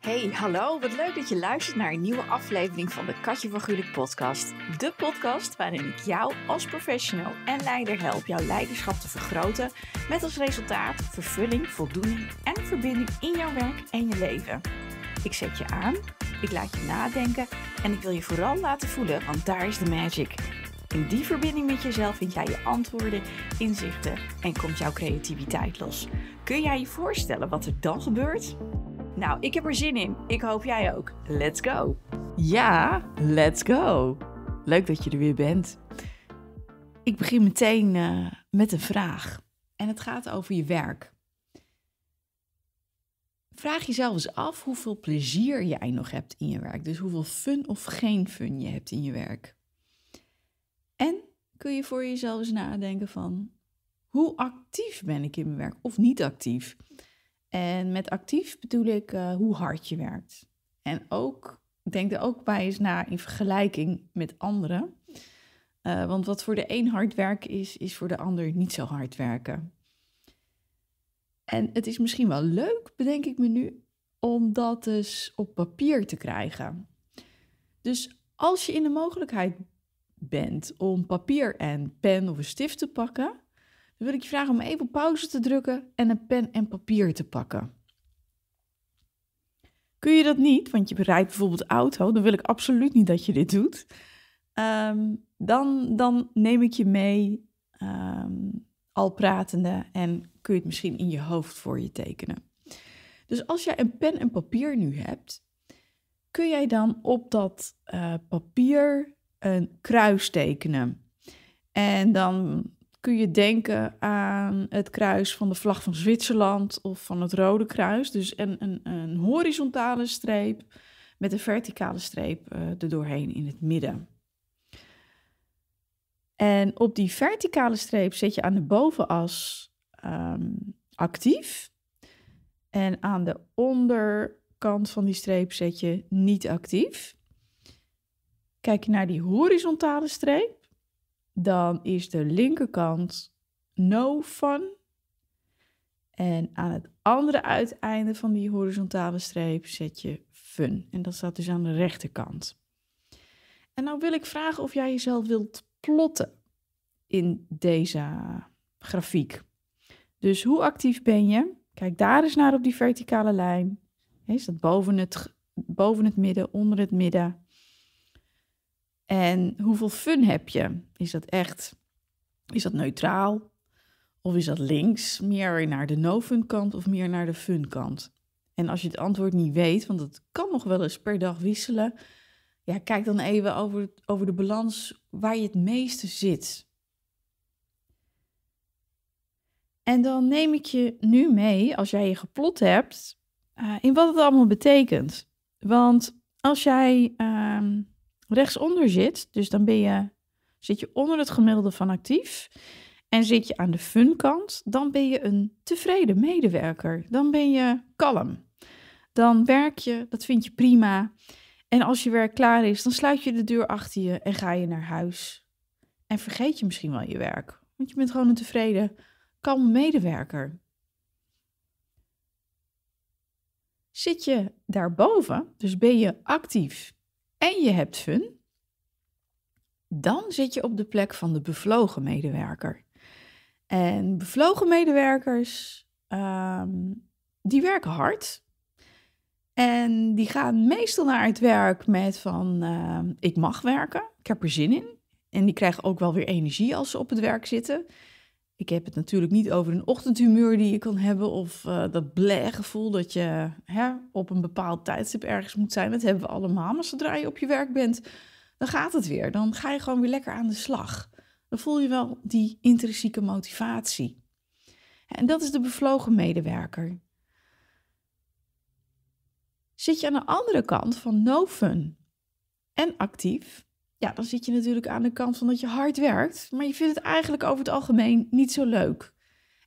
Hey, hallo. Wat leuk dat je luistert naar een nieuwe aflevering van de Katje van Gulik podcast. De podcast waarin ik jou als professional en leider help jouw leiderschap te vergroten. Met als resultaat vervulling, voldoening en verbinding in jouw werk en je leven. Ik zet je aan, ik laat je nadenken en ik wil je vooral laten voelen, want daar is de magic. In die verbinding met jezelf vind jij je antwoorden, inzichten en komt jouw creativiteit los. Kun jij je voorstellen wat er dan gebeurt? Nou, ik heb er zin in. Ik hoop jij ook. Let's go. Ja, let's go. Leuk dat je er weer bent. Ik begin meteen eh, met een vraag. En het gaat over je werk. Vraag jezelf eens af hoeveel plezier jij nog hebt in je werk. Dus hoeveel fun of geen fun je hebt in je werk. En kun je voor jezelf eens nadenken van hoe actief ben ik in mijn werk of niet actief? En met actief bedoel ik eh, hoe hard je werkt. En ook, denk er ook bij eens na in vergelijking met anderen. Eh, want wat voor de een hard werken is, is voor de ander niet zo hard werken. En het is misschien wel leuk, bedenk ik me nu, om dat eens dus op papier te krijgen. Dus als je in de mogelijkheid bent om papier en pen of een stift te pakken, dan wil ik je vragen om even op pauze te drukken en een pen en papier te pakken. Kun je dat niet, want je bereidt bijvoorbeeld auto, dan wil ik absoluut niet dat je dit doet. Ehm, dan, dan neem ik je mee um, al pratende en kun je het misschien in je hoofd voor je tekenen. Dus als jij een pen en papier nu hebt, kun jij dan op dat eh, papier een kruis tekenen. En dan kun je denken aan het kruis van de vlag van Zwitserland of van het Rode Kruis. Dus een, een, een horizontale streep met een verticale streep uh, eh, er doorheen in het midden. En op die verticale streep zet je aan de bovenas ehm, actief. En aan de onderkant van die streep zet je niet actief. Kijk je naar die horizontale streep dan is de linkerkant no fun En aan het andere uiteinde van die horizontale streep zet je fun. En dat staat dus aan de rechterkant. En nou wil ik vragen of jij jezelf wilt plotten in deze grafiek. Dus hoe actief ben je? Kijk daar eens naar op die verticale lijn. Is dat boven het, boven het midden, onder het midden? En hoeveel fun heb je? Is dat echt, is dat neutraal? Of is dat links, meer naar de no-fun kant of meer naar de fun kant? En als je het antwoord niet weet, want het kan nog wel eens per dag wisselen, ja, kijk dan even over, over de balans waar je het meeste zit. En dan neem ik je nu mee, als jij je geplot hebt, eh, in wat het allemaal betekent. Want als jij ehm, rechtsonder zit, dus dan ben je, zit je onder het gemiddelde van actief. En zit je aan de fun-kant, dan ben je een tevreden medewerker. Dan ben je kalm. Dan werk je, dat vind je prima. En als je werk klaar is, dan sluit je de deur achter je en ga je naar huis. En vergeet je misschien wel je werk, want je bent gewoon een tevreden, kalm medewerker. Zit je daarboven, dus ben je actief en je hebt fun, dan zit je op de plek van de bevlogen medewerker. En bevlogen medewerkers, ehm, die werken hard. En die gaan meestal naar het werk met van, ehm, ik mag werken, ik heb er zin in. En die krijgen ook wel weer energie als ze op het werk zitten. Ik heb het natuurlijk niet over een ochtendhumeur die je kan hebben of eh, dat blij gevoel dat je hè, op een bepaald tijdstip ergens moet zijn. Dat hebben we allemaal, maar zodra je op je werk bent, dan gaat het weer. Dan ga je gewoon weer lekker aan de slag. Dan voel je wel die intrinsieke motivatie. En dat is de bevlogen medewerker. Zit je aan de andere kant van no fun en actief, ja, dan zit je natuurlijk aan de kant van dat je hard werkt, maar je vindt het eigenlijk over het algemeen niet zo leuk.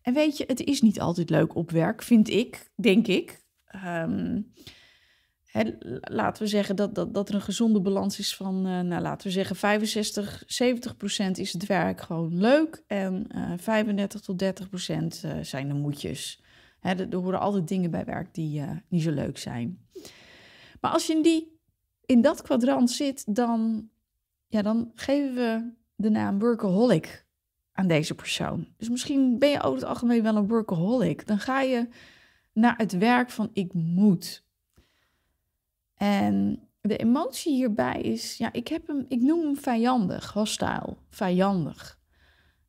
En weet je, het is niet altijd leuk op werk, vind ik, denk ik. Ehm, laten we zeggen dat, dat, dat er een gezonde balans is van, eh, nou, laten we zeggen, 65, 70 procent is het werk gewoon leuk en uh, eh, 35 tot 30 procent eh, zijn de moedjes. er, er, horen altijd dingen bij werk die niet zo leuk zijn. Maar als je in, die, in dat kwadrant zit, dan ja, dan geven we de naam workaholic aan deze persoon. Dus misschien ben je over het algemeen wel een workaholic. Dan ga je naar het werk van ik moet. En de emotie hierbij is, ja, ik, heb hem, ik noem hem vijandig, hostile, vijandig.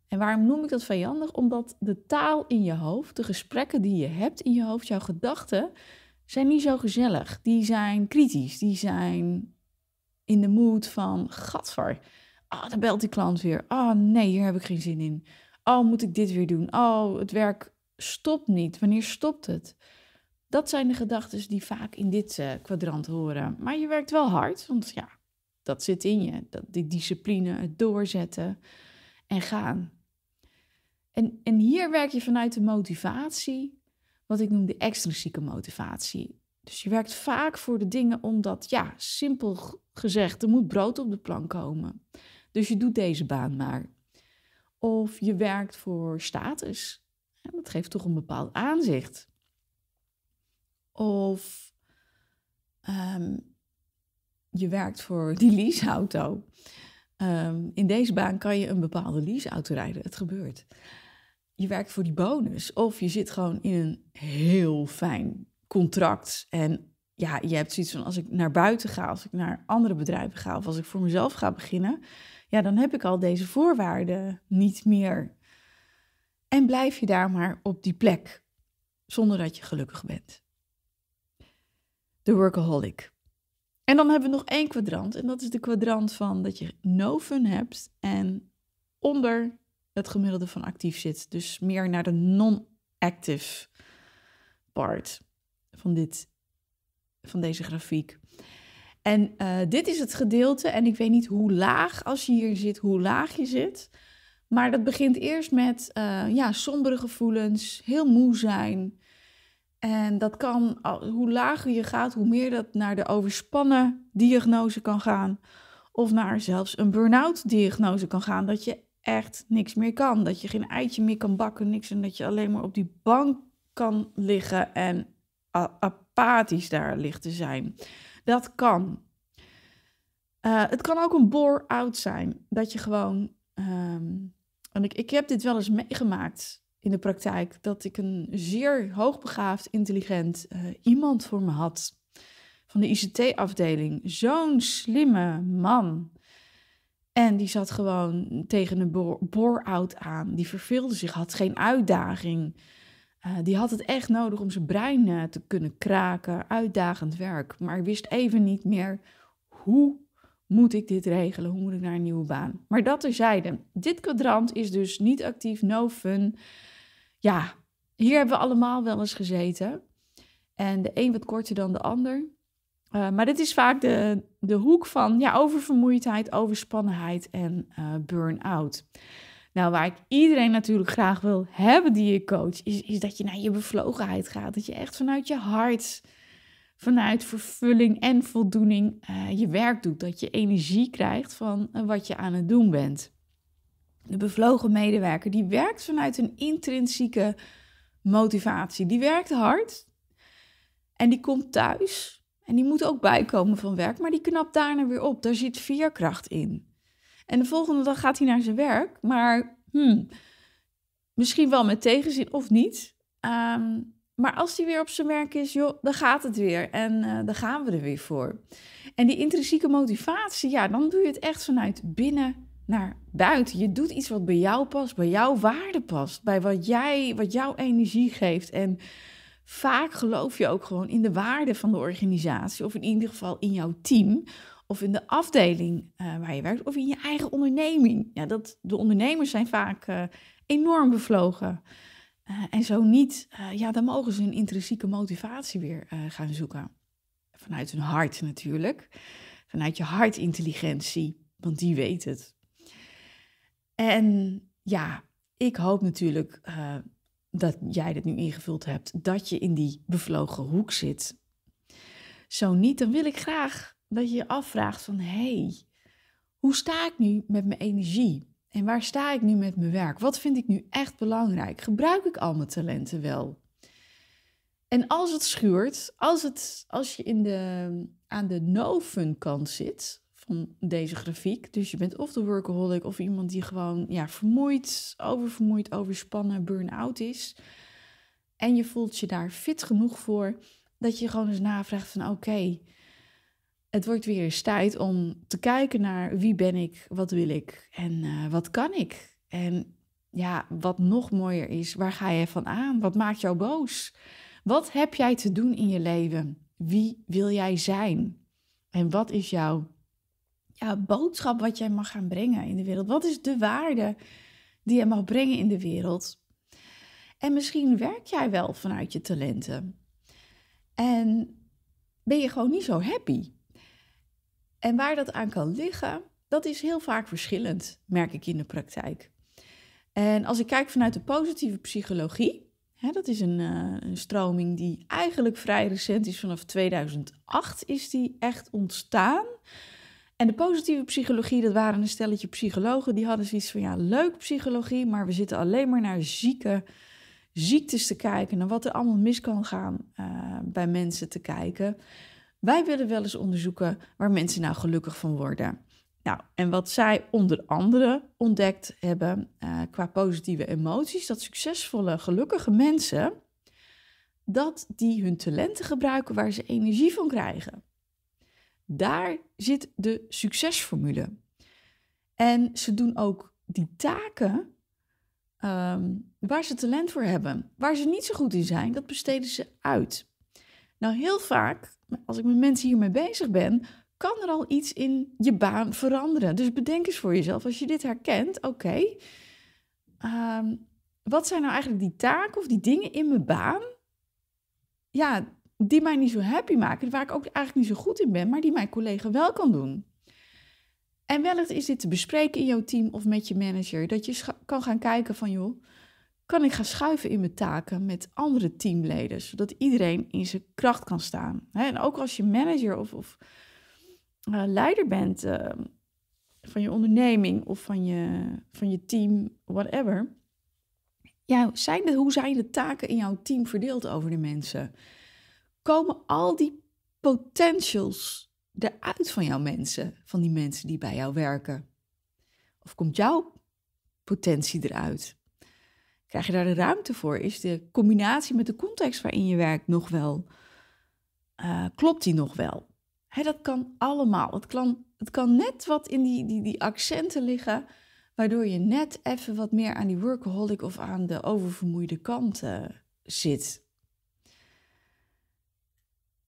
En waarom noem ik dat vijandig? Omdat de taal in je hoofd, de gesprekken die je hebt in je hoofd, jouw gedachten, zijn niet zo gezellig. Die zijn kritisch, die zijn in de mood van, gadver, oh, dan belt die klant weer. Oh nee, hier heb ik geen zin in. Oh, moet ik dit weer doen? Oh, het werk stopt niet. Wanneer stopt het? Dat zijn de gedachten die vaak in dit eh, kwadrant horen. Maar je werkt wel hard, want ja, dat zit in je. Dat, die discipline, het doorzetten en gaan. En, en hier werk je vanuit de motivatie, wat ik noem de extrinsieke motivatie. Dus je werkt vaak voor de dingen omdat, ja, simpel gezegd, er moet brood op de plank komen. Dus je doet deze baan maar. Of je werkt voor status. Dat geeft toch een bepaald aanzicht. Of ehm, je werkt voor die leaseauto. Um, in deze baan kan je een bepaalde leaseauto rijden. Het gebeurt. Je werkt voor die bonus. Of je zit gewoon in een heel fijn contract en ja, je hebt zoiets van als ik naar buiten ga, als ik naar andere bedrijven ga of als ik voor mezelf ga beginnen, ja, dan heb ik al deze voorwaarden niet meer. En blijf je daar maar op die plek zonder dat je gelukkig bent. De workaholic. En dan hebben we nog één kwadrant en dat is de kwadrant van dat je no fun hebt en onder het gemiddelde van actief zit. Dus meer naar de non-active part van dit van deze grafiek. En eh, dit is het gedeelte, en ik weet niet hoe laag, als je hier zit, hoe laag je zit. Maar dat begint eerst met eh, ja, sombere gevoelens, heel moe zijn. En dat kan, hoe lager je gaat, hoe meer dat naar de overspannen diagnose kan gaan. Of naar zelfs een burn-out diagnose kan gaan. Dat je echt niks meer kan. Dat je geen eitje meer kan bakken, niks. En dat je alleen maar op die bank kan liggen en apathisch daar ligt te zijn. Dat kan. Eh, het kan ook een bore-out zijn. Dat je gewoon. Ehm, en ik, ik heb dit wel eens meegemaakt in de praktijk. Dat ik een zeer hoogbegaafd, intelligent eh, iemand voor me had. Van de ICT-afdeling. Zo'n slimme man. En die zat gewoon tegen een bore-out aan. Die verveelde zich, had geen uitdaging. Eh, die had het echt nodig om zijn brein eh, te kunnen kraken, uitdagend werk. Maar wist even niet meer hoe moet ik dit regelen? Hoe moet ik naar een nieuwe baan? Maar dat terzijde. Dit kwadrant is dus niet actief, no fun. Ja, hier hebben we allemaal wel eens gezeten. En de een wat korter dan de ander. Eh, maar dit is vaak de, de hoek van ja, oververmoeidheid, overspannenheid en uh, burn-out. Nou, waar ik iedereen natuurlijk graag wil hebben die je coach, is, is dat je naar je bevlogenheid gaat. Dat je echt vanuit je hart, vanuit vervulling en voldoening eh, je werk doet. Dat je energie krijgt van eh, wat je aan het doen bent. De bevlogen medewerker, die werkt vanuit een intrinsieke motivatie. Die werkt hard en die komt thuis en die moet ook bijkomen van werk, maar die knapt daarna weer op. Daar zit veerkracht in. En de volgende dag gaat hij naar zijn werk, maar hmm, misschien wel met tegenzin of niet. Ehm, maar als hij weer op zijn werk is, joh, dan gaat het weer en uh, dan gaan we er weer voor. En die intrinsieke motivatie, ja, dan doe je het echt vanuit binnen naar buiten. Je doet iets wat bij jou past, bij jouw waarde past, bij wat, jij, wat jouw energie geeft. En vaak geloof je ook gewoon in de waarde van de organisatie, of in ieder geval in jouw team, of in de afdeling eh, waar je werkt, of in je eigen onderneming. Ja, dat, de ondernemers zijn vaak eh, enorm bevlogen. Eh, en zo niet, ja, dan mogen ze hun intrinsieke motivatie weer gaan zoeken. Vanuit hun hart natuurlijk. Vanuit je hartintelligentie, want die weet het. En ja, ik hoop natuurlijk dat jij dit nu ingevuld hebt, dat je in die bevlogen hoek zit. Zo niet, dan wil ik graag dat je je afvraagt van hé, hey, hoe sta ik nu met mijn energie? En waar sta ik nu met mijn werk? Wat vind ik nu echt belangrijk? Gebruik ik al mijn talenten wel? En als het schuurt, als, het, als je in de, aan de no-fun kant zit van deze grafiek, dus je bent of de workaholic of iemand die gewoon ja, vermoeid, oververmoeid, overspannen, burn-out is, en je voelt je daar fit genoeg voor, dat je gewoon eens navraagt van oké, okay, het wordt weer eens tijd om te kijken naar wie ben ik, wat wil ik en eh, wat kan ik. En ja, wat nog mooier is, waar ga je van aan? Wat maakt jou boos? Wat heb jij te doen in je leven? Wie wil jij zijn? En wat is jouw ja, boodschap wat jij mag gaan brengen in de wereld? Wat is de waarde die je mag brengen in de wereld? En misschien werk jij wel vanuit je talenten. En ben je gewoon niet zo happy en waar dat aan kan liggen, dat is heel vaak verschillend, merk ik in de praktijk. En als ik kijk vanuit de positieve psychologie, hè, dat is een, eh, een, stroming die eigenlijk vrij recent is, vanaf 2008 is die echt ontstaan. En de positieve psychologie, dat waren een stelletje psychologen, die hadden zoiets van, ja, leuk psychologie, maar we zitten alleen maar naar zieke ziektes te kijken, naar wat er allemaal mis kan gaan eh, bij mensen te kijken. Wij willen wel eens onderzoeken waar mensen nou gelukkig van worden. Nou, en wat zij onder andere ontdekt hebben eh, qua positieve emoties, dat succesvolle, gelukkige mensen, dat die hun talenten gebruiken waar ze energie van krijgen. Daar zit de succesformule. En ze doen ook die taken ehm, waar ze talent voor hebben, waar ze niet zo goed in zijn, dat besteden ze uit. Nou, heel vaak als ik met mensen hiermee bezig ben, kan er al iets in je baan veranderen. Dus bedenk eens voor jezelf, als je dit herkent, oké, ehm, wat zijn nou eigenlijk die taken of die dingen in mijn baan? Ja, die mij niet zo happy maken, waar ik ook eigenlijk niet zo goed in ben, maar die mijn collega wel kan doen. En wellicht is dit te bespreken in jouw team of met je manager, dat je kan gaan kijken van joh, kan ik gaan schuiven in mijn taken met andere teamleden, zodat iedereen in zijn kracht kan staan. En ook als je manager of, of eh, leider bent ehm, van je onderneming of van je, van je team, whatever. Ja, zijn de, hoe zijn de taken in jouw team verdeeld over de mensen? Komen al die potentials eruit van jouw mensen, van die mensen die bij jou werken? Of komt jouw potentie eruit? Krijg je daar de ruimte voor? Is de combinatie met de context waarin je werkt nog wel, eh, klopt die nog wel? dat kan allemaal. Het kan, het kan net wat in die, die, die accenten liggen, waardoor je net even wat meer aan die workaholic of aan de oververmoeide kant eh, zit.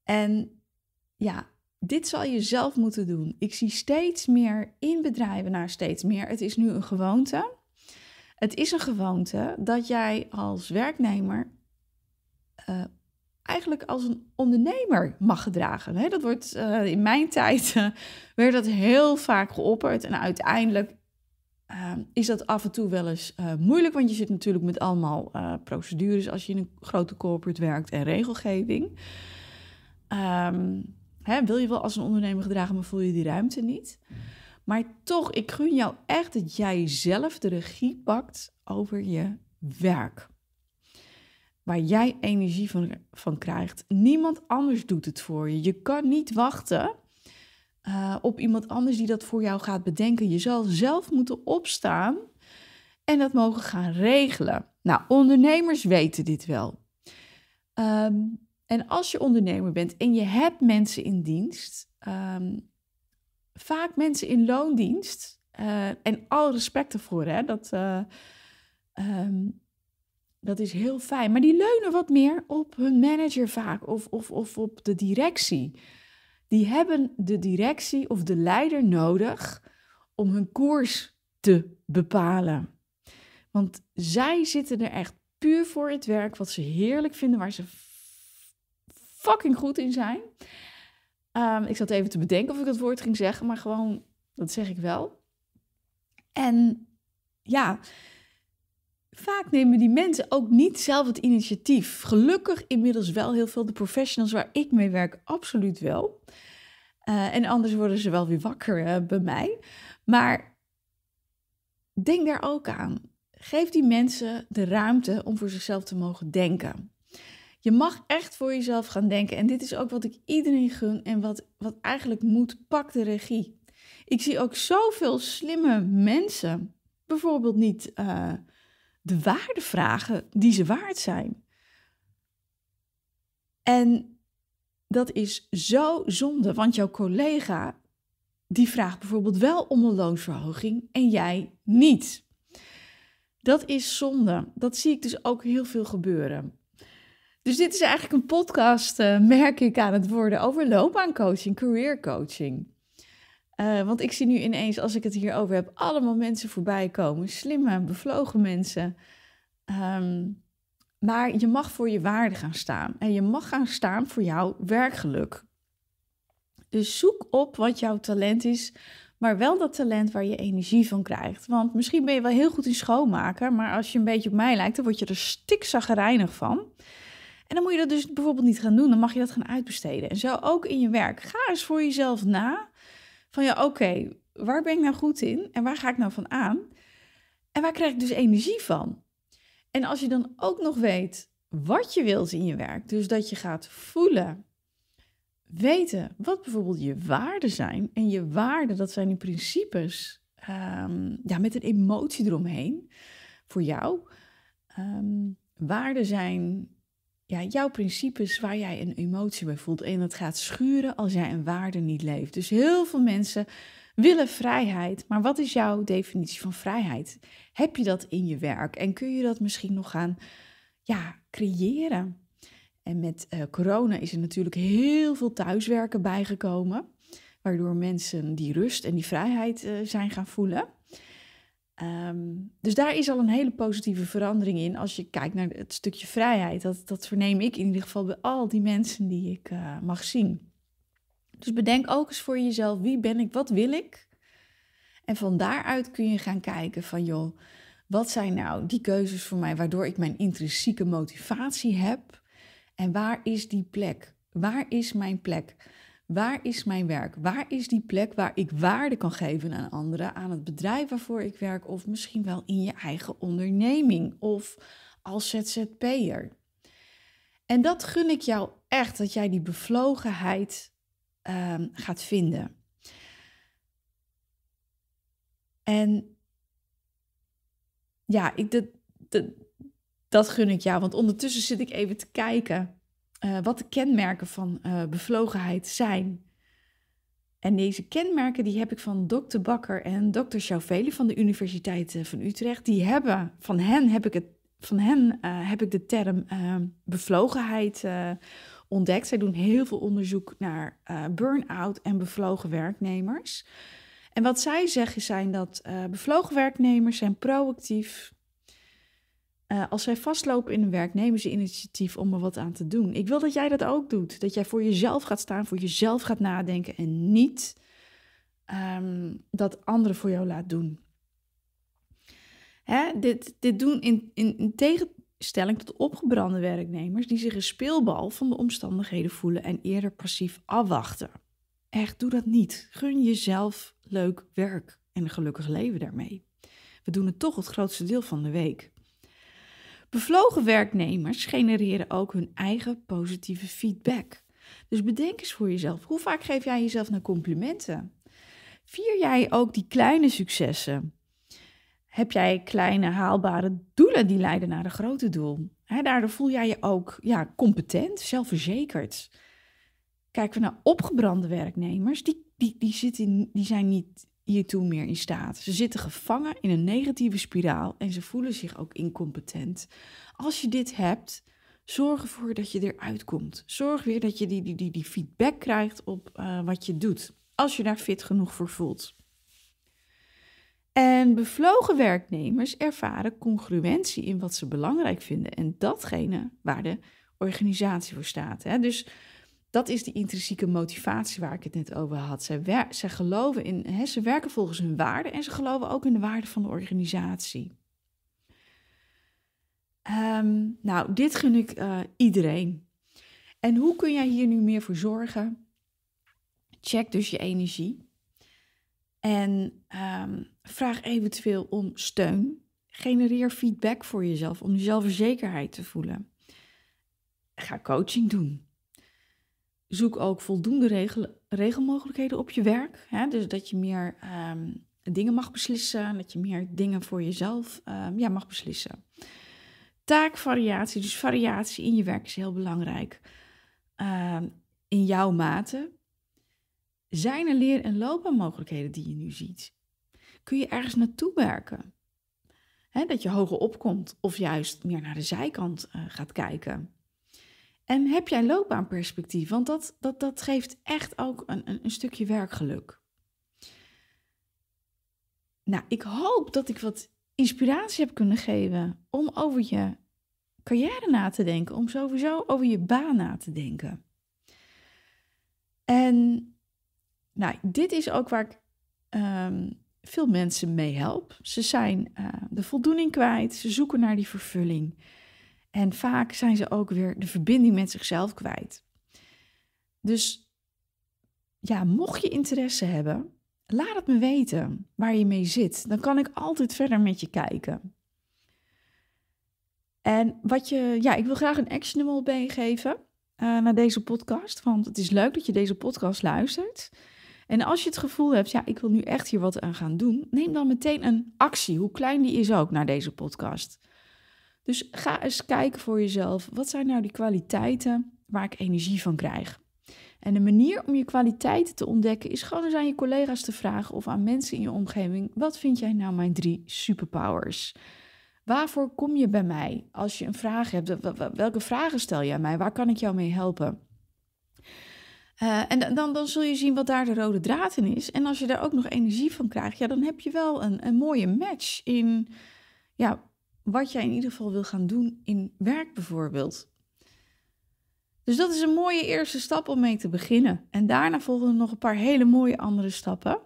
En ja, dit zal je zelf moeten doen. Ik zie steeds meer in bedrijven, naar steeds meer, het is nu een gewoonte. Het is een gewoonte dat jij als werknemer eh, eigenlijk als een ondernemer mag gedragen. Hè? Dat wordt eh, in mijn tijd eh, werd dat heel vaak geopperd. En uiteindelijk ehm, is dat af en toe wel eens moeilijk. Want je zit natuurlijk met allemaal procedures als je in een grote corporate werkt en regelgeving. Ehm, hè, wil je wel als een ondernemer gedragen, maar voel je die ruimte niet? Maar toch, ik gun jou echt dat jij zelf de regie pakt over je werk. Waar jij energie van, van krijgt. Niemand anders doet het voor je. Je kan niet wachten eh, op iemand anders die dat voor jou gaat bedenken. Je zal zelf moeten opstaan en dat mogen gaan regelen. Nou, ondernemers weten dit wel. Ehm, en als je ondernemer bent en je hebt mensen in dienst, ehm, vaak mensen in loondienst, eh, en al respect ervoor, hè, dat, eh, ehm, dat is heel fijn. Maar die leunen wat meer op hun manager vaak of, of, of op de directie. Die hebben de directie of de leider nodig om hun koers te bepalen. Want zij zitten er echt puur voor het werk wat ze heerlijk vinden, waar ze fucking goed in zijn. Ehm, ik zat even te bedenken of ik dat woord ging zeggen, maar gewoon, dat zeg ik wel. En ja, vaak nemen die mensen ook niet zelf het initiatief. Gelukkig inmiddels wel heel veel de professionals waar ik mee werk, absoluut wel. Eh, en anders worden ze wel weer wakker eh, bij mij. Maar denk daar ook aan. Geef die mensen de ruimte om voor zichzelf te mogen denken. Je mag echt voor jezelf gaan denken. En dit is ook wat ik iedereen gun en wat, wat eigenlijk moet. Pak de regie. Ik zie ook zoveel slimme mensen bijvoorbeeld niet eh, de waarde vragen die ze waard zijn. En dat is zo zonde, want jouw collega die vraagt bijvoorbeeld wel om een loonsverhoging en jij niet. Dat is zonde. Dat zie ik dus ook heel veel gebeuren. Dus dit is eigenlijk een podcast, eh, merk ik aan het worden, over loopbaancoaching, careercoaching. Uh, eh, want ik zie nu ineens, als ik het hierover heb, allemaal mensen voorbij komen. Slimme, bevlogen mensen. Ehm, maar je mag voor je waarde gaan staan. En je mag gaan staan voor jouw werkgeluk. Dus zoek op wat jouw talent is, maar wel dat talent waar je energie van krijgt. Want misschien ben je wel heel goed in schoonmaken, maar als je een beetje op mij lijkt, dan word je er stikzaggerijnig van. En dan moet je dat dus bijvoorbeeld niet gaan doen. Dan mag je dat gaan uitbesteden. En zo ook in je werk. Ga eens voor jezelf na. Van ja, oké, waar ben ik nou goed in? En waar ga ik nou van aan? En waar krijg ik dus energie van? En als je dan ook nog weet wat je wilt in je werk, dus dat je gaat voelen, weten wat bijvoorbeeld je waarden zijn. En je waarden, dat zijn die principes ehm, ja, met een emotie eromheen voor jou. Ehm, waarden zijn ja, jouw principes waar jij een emotie bij voelt. En dat gaat schuren als jij een waarde niet leeft. Dus heel veel mensen willen vrijheid. Maar wat is jouw definitie van vrijheid? Heb je dat in je werk? En kun je dat misschien nog gaan ja, creëren? En met eh, corona is er natuurlijk heel veel thuiswerken bijgekomen. Waardoor mensen die rust en die vrijheid eh, zijn gaan voelen. Ehm, dus daar is al een hele positieve verandering in als je kijkt naar het stukje vrijheid. Dat, dat verneem ik in ieder geval bij al die mensen die ik eh, mag zien. Dus bedenk ook eens voor jezelf, wie ben ik, wat wil ik? En van daaruit kun je gaan kijken van joh, wat zijn nou die keuzes voor mij waardoor ik mijn intrinsieke motivatie heb? En waar is die plek? Waar is mijn plek? Waar is mijn werk? Waar is die plek waar ik waarde kan geven aan anderen, aan het bedrijf waarvoor ik werk, of misschien wel in je eigen onderneming of als ZZP'er? En dat gun ik jou echt, dat jij die bevlogenheid ehm, gaat vinden. En ja, ik, dat, dat gun ik jou, want ondertussen zit ik even te kijken eh, wat de kenmerken van eh, bevlogenheid zijn. En deze kenmerken die heb ik van dokter Bakker en dokter Chauveli van de Universiteit eh, van Utrecht. Die hebben, van hen heb ik, het, van hen, heb ik de term bevlogenheid ontdekt. Zij doen heel veel onderzoek naar burn-out en bevlogen werknemers. En wat zij zeggen zijn dat bevlogen werknemers zijn proactief, eh, als zij vastlopen in een werknemersinitiatief om er wat aan te doen. Ik wil dat jij dat ook doet. Dat jij voor jezelf gaat staan, voor jezelf gaat nadenken en niet ehm, dat anderen voor jou laat doen. Hè? Dit, dit doen in, in, in tegenstelling tot opgebrande werknemers die zich een speelbal van de omstandigheden voelen en eerder passief afwachten. Echt, doe dat niet. Gun jezelf leuk werk en een gelukkig leven daarmee. We doen het toch het grootste deel van de week. Bevlogen werknemers genereren ook hun eigen positieve feedback. Dus bedenk eens voor jezelf: hoe vaak geef jij jezelf nou complimenten? Vier jij ook die kleine successen? Heb jij kleine haalbare doelen die leiden naar een grote doel? daardoor voel jij je ook ja, competent, zelfverzekerd. Kijken we naar opgebrande werknemers, die, die, die, zitten, die zijn niet hiertoe meer in staat. Ze zitten gevangen in een negatieve spiraal en ze voelen zich ook incompetent. Als je dit hebt, zorg ervoor dat je eruit komt. Zorg weer dat je die, die, die, die feedback krijgt op eh, wat je doet, als je daar fit genoeg voor voelt. En bevlogen werknemers ervaren congruentie in wat ze belangrijk vinden en datgene waar de organisatie voor staat. Hè? Dus dat is die intrinsieke motivatie waar ik het net over had. Ze geloven in, hè, ze werken volgens hun waarden en ze geloven ook in de waarde van de organisatie. Ehm, nou, dit gun ik eh, iedereen. En hoe kun jij hier nu meer voor zorgen? Check dus je energie. En ehm, vraag eventueel om steun. Genereer feedback voor jezelf om jezelf zelfverzekerheid te voelen. Ga coaching doen zoek ook voldoende regelmogelijkheden op je werk. Hè? Dus dat je meer ehm, dingen mag beslissen, dat je meer dingen voor jezelf ehm, ja, mag beslissen. Taakvariatie, dus variatie in je werk is heel belangrijk. Ehm, in jouw mate. Zijn er leer- en loopbaanmogelijkheden die je nu ziet? Kun je ergens naartoe werken? dat je hoger opkomt of juist meer naar de zijkant eh, gaat kijken. En heb jij loopbaanperspectief? Want dat, dat, dat geeft echt ook een, een, een stukje werkgeluk. Nou, ik hoop dat ik wat inspiratie heb kunnen geven om over je carrière na te denken, om sowieso over je baan na te denken. En nou, dit is ook waar ik ehm, veel mensen mee help. Ze zijn eh, de voldoening kwijt, ze zoeken naar die vervulling. En vaak zijn ze ook weer de verbinding met zichzelf kwijt. Dus ja, mocht je interesse hebben, laat het me weten waar je mee zit. Dan kan ik altijd verder met je kijken. En wat je, ja, ik wil graag een actionable meegeven uh, eh, naar deze podcast. Want het is leuk dat je deze podcast luistert. En als je het gevoel hebt, ja, ik wil nu echt hier wat aan gaan doen, neem dan meteen een actie, hoe klein die is ook, naar deze podcast. Dus ga eens kijken voor jezelf. Wat zijn nou die kwaliteiten waar ik energie van krijg? En de manier om je kwaliteiten te ontdekken is gewoon eens aan je collega's te vragen of aan mensen in je omgeving: wat vind jij nou mijn drie superpowers? Waarvoor kom je bij mij als je een vraag hebt? Welke vragen stel je aan mij? Waar kan ik jou mee helpen? Eh, en dan, dan zul je zien wat daar de rode draad in is. En als je daar ook nog energie van krijgt, ja, dan heb je wel een, een mooie match in ja, wat jij in ieder geval wil gaan doen in werk bijvoorbeeld. Dus dat is een mooie eerste stap om mee te beginnen. En daarna volgen er nog een paar hele mooie andere stappen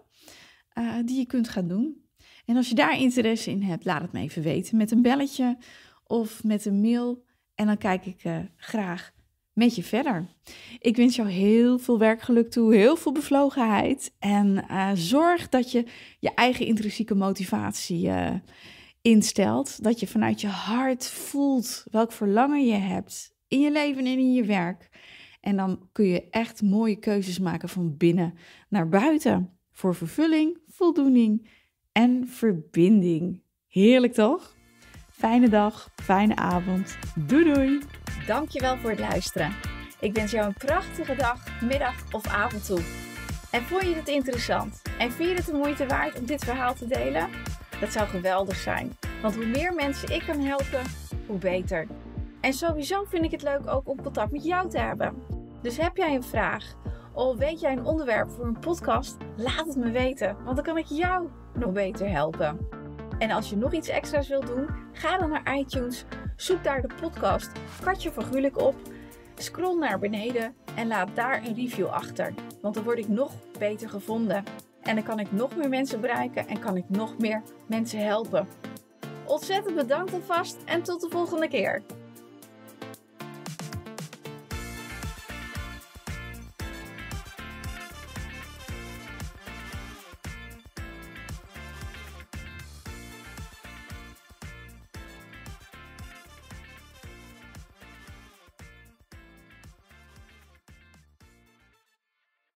eh, die je kunt gaan doen. En als je daar interesse in hebt, laat het me even weten met een belletje of met een mail. En dan kijk ik eh, graag met je verder. Ik wens jou heel veel werkgeluk toe, heel veel bevlogenheid. En eh, zorg dat je je eigen intrinsieke motivatie instelt. Dat je vanuit je hart voelt welk verlangen je hebt in je leven en in je werk. En dan kun je echt mooie keuzes maken van binnen naar buiten. Voor vervulling, voldoening en verbinding. Heerlijk toch? Fijne dag, fijne avond. Doei doei. Dankjewel voor het luisteren. Ik wens jou een prachtige dag, middag of avond toe. En vond je het interessant en vind je het de moeite waard om dit verhaal te delen? Dat zou geweldig zijn. Want hoe meer mensen ik kan helpen, hoe beter. En sowieso vind ik het leuk ook om contact met jou te hebben. Dus heb jij een vraag of weet jij een onderwerp voor een podcast? Laat het me weten, want dan kan ik jou nog beter helpen. En als je nog iets extra's wilt doen, ga dan naar iTunes, zoek daar de podcast Katje van Gulik op, scroll naar beneden en laat daar een review achter, want dan word ik nog beter gevonden. En dan kan ik nog meer mensen bereiken en kan ik nog meer mensen helpen. Ontzettend bedankt alvast en tot de volgende keer.